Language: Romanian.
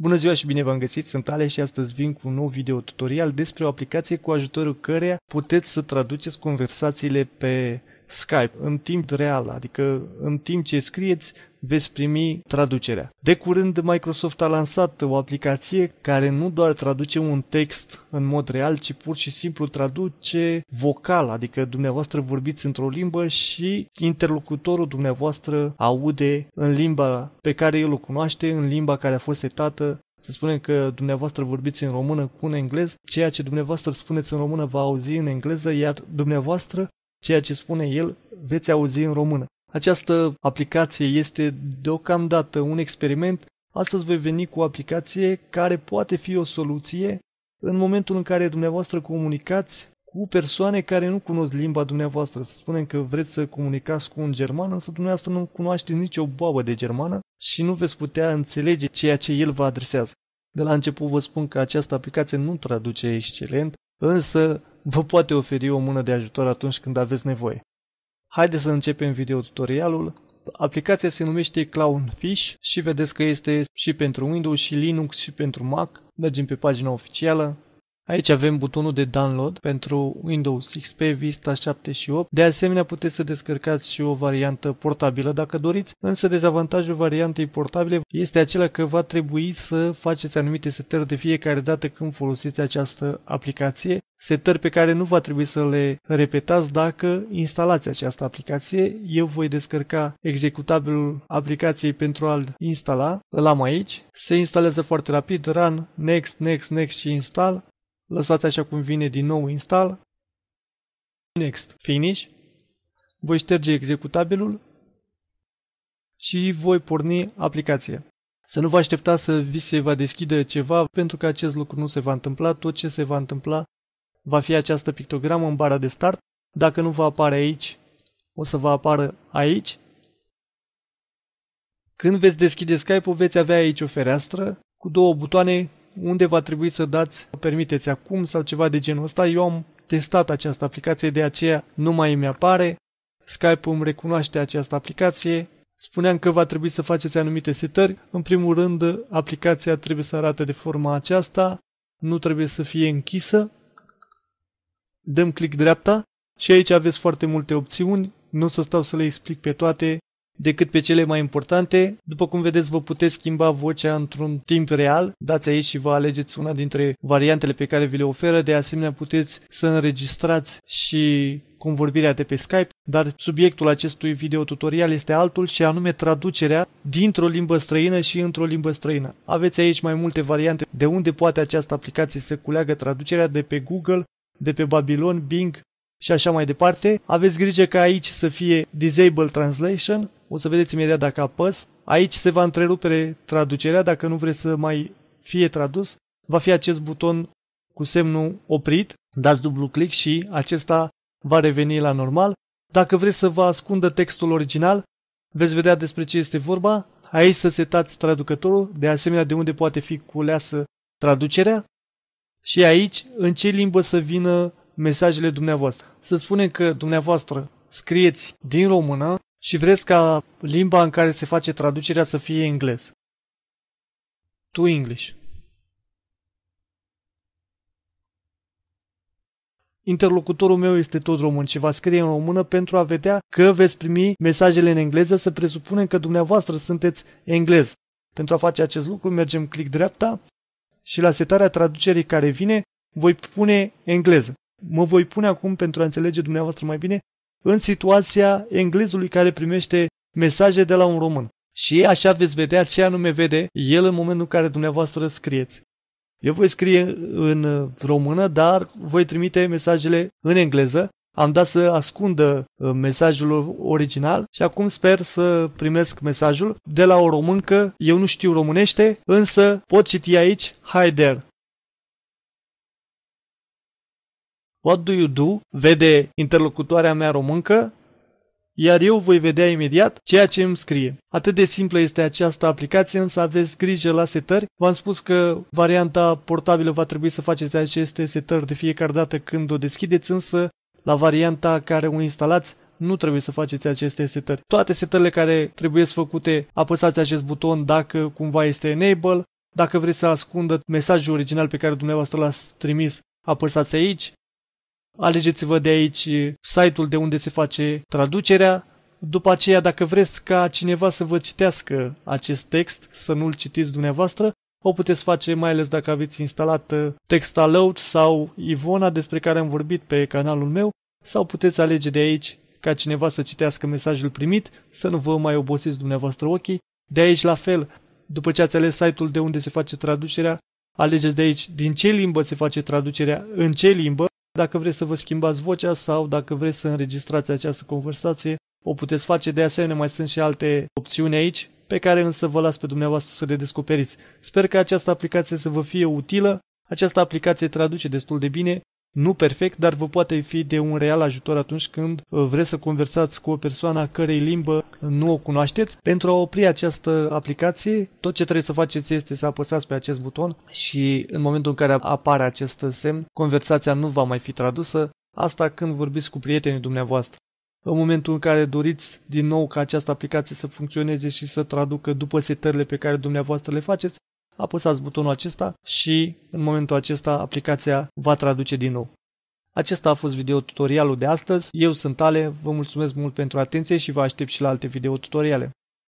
Bună ziua și bine v-am găsit, sunt Ale și astăzi vin cu un nou video tutorial despre o aplicație cu ajutorul căreia puteți să traduceți conversațiile pe Skype în timp real, adică în timp ce scrieți veți primi traducerea. De curând Microsoft a lansat o aplicație care nu doar traduce un text în mod real, ci pur și simplu traduce vocal, adică dumneavoastră vorbiți într-o limbă și interlocutorul dumneavoastră aude în limba pe care el o cunoaște, în limba care a fost setată să spunem că dumneavoastră vorbiți în română cu un englez, ceea ce dumneavoastră spuneți în română va auzi în engleză, iar dumneavoastră ceea ce spune el veți auzi în română. Această aplicație este deocamdată un experiment. Astăzi voi veni cu o aplicație care poate fi o soluție în momentul în care dumneavoastră comunicați cu persoane care nu cunosc limba dumneavoastră. Să spunem că vreți să comunicați cu un german, însă dumneavoastră nu cunoașteți nicio boabă de germană și nu veți putea înțelege ceea ce el vă adresează. De la început vă spun că această aplicație nu traduce excelent, însă vă poate oferi o mână de ajutor atunci când aveți nevoie. Haideți să începem videotutorialul. Aplicația se numește Clownfish și vedeți că este și pentru Windows și Linux și pentru Mac. Mergem pe pagina oficială. Aici avem butonul de download pentru Windows XP, Vista 7 și 8. De asemenea, puteți să descărcați și o variantă portabilă dacă doriți, însă dezavantajul variantei portabile este acela că va trebui să faceți anumite setări de fiecare dată când folosiți această aplicație, setări pe care nu va trebui să le repetați dacă instalați această aplicație. Eu voi descărca executabilul aplicației pentru a-l instala, îl am aici. Se instalează foarte rapid, run, next, next, next și install lăsați așa cum vine din nou install, next finish, voi șterge executabilul și voi porni aplicația. Să nu vă așteptați să vi se va deschide ceva, pentru că acest lucru nu se va întâmpla. Tot ce se va întâmpla va fi această pictogramă în bara de start. Dacă nu va apare aici, o să vă apară aici. Când veți deschide Skype-ul, veți avea aici o fereastră cu două butoane unde va trebui să dați permiteți acum sau ceva de genul ăsta. Eu am testat această aplicație, de aceea nu mai mi apare. Skype îmi recunoaște această aplicație. Spuneam că va trebui să faceți anumite setări. În primul rând, aplicația trebuie să arate de forma aceasta. Nu trebuie să fie închisă. Dăm click dreapta și aici aveți foarte multe opțiuni. Nu o să stau să le explic pe toate decât pe cele mai importante. După cum vedeți, vă puteți schimba vocea într-un timp real. Dați aici și vă alegeți una dintre variantele pe care vi le oferă. De asemenea, puteți să înregistrați și convorbirea de pe Skype, dar subiectul acestui video tutorial este altul și anume traducerea dintr-o limbă străină și într-o limbă străină. Aveți aici mai multe variante de unde poate această aplicație să culeagă traducerea de pe Google, de pe Babylon, Bing, și așa mai departe. Aveți grijă că aici să fie Disable Translation, o să vedeți imediat dacă apăs. Aici se va întrerupe traducerea dacă nu vreți să mai fie tradus. Va fi acest buton cu semnul oprit, dați dublu click și acesta va reveni la normal. Dacă vreți să vă ascundă textul original, veți vedea despre ce este vorba. Aici să setați traducătorul, de asemenea de unde poate fi culeasă traducerea. Și aici, în ce limbă să vină mesajele dumneavoastră. Să spunem că dumneavoastră scrieți din română și vreți ca limba în care se face traducerea să fie englez. To English. Interlocutorul meu este tot român și va scrie în română pentru a vedea că veți primi mesajele în engleză, să presupunem că dumneavoastră sunteți englez. Pentru a face acest lucru mergem click dreapta și la setarea traducerii care vine voi pune engleză mă voi pune acum pentru a înțelege dumneavoastră mai bine în situația englezului care primește mesaje de la un român. Și așa veți vedea ce anume vede el în momentul în care dumneavoastră scrieți. Eu voi scrie în română, dar voi trimite mesajele în engleză. Am dat să ascundă uh, mesajul original și acum sper să primesc mesajul de la o româncă. Eu nu știu românește, însă pot citi aici Hi there! What do you do? Vede interlocutoarea mea româncă, iar eu voi vedea imediat ceea ce îmi scrie. Atât de simplă este această aplicație, însă aveți grijă la setări. V-am spus că varianta portabilă va trebui să faceți aceste setări de fiecare dată când o deschideți, însă la varianta care o instalați nu trebuie să faceți aceste setări. Toate setările care trebuie să făcute, apăsați acest buton dacă cumva este enable, dacă vreți să ascundă mesajul original pe care dumneavoastră l-ați trimis, apăsați aici, Alegeți-vă de aici site-ul de unde se face traducerea. După aceea, dacă vreți ca cineva să vă citească acest text, să nu-l citiți dumneavoastră, o puteți face mai ales dacă aveți instalat uh, Textaload sau Ivona despre care am vorbit pe canalul meu sau puteți alege de aici ca cineva să citească mesajul primit, să nu vă mai obosiți dumneavoastră ochii. De aici la fel, după ce ați ales site-ul de unde se face traducerea, alegeți de aici din ce limbă se face traducerea, în ce limbă, dacă vreți să vă schimbați vocea sau dacă vreți să înregistrați această conversație, o puteți face. De asemenea, mai sunt și alte opțiuni aici, pe care însă vă las pe dumneavoastră să le descoperiți. Sper că această aplicație să vă fie utilă. Această aplicație traduce destul de bine nu perfect, dar vă poate fi de un real ajutor atunci când uh, vreți să conversați cu o persoană cărei limbă nu o cunoașteți. Pentru a opri această aplicație, tot ce trebuie să faceți este să apăsați pe acest buton și în momentul în care apare acest semn, conversația nu va mai fi tradusă, asta când vorbiți cu prietenii dumneavoastră. În momentul în care doriți din nou ca această aplicație să funcționeze și să traducă după setările pe care dumneavoastră le faceți, apăsați butonul acesta și în momentul acesta aplicația va traduce din nou. Acesta a fost videotutorialul de astăzi. Eu sunt Ale, vă mulțumesc mult pentru atenție și vă aștept și la alte videotutoriale.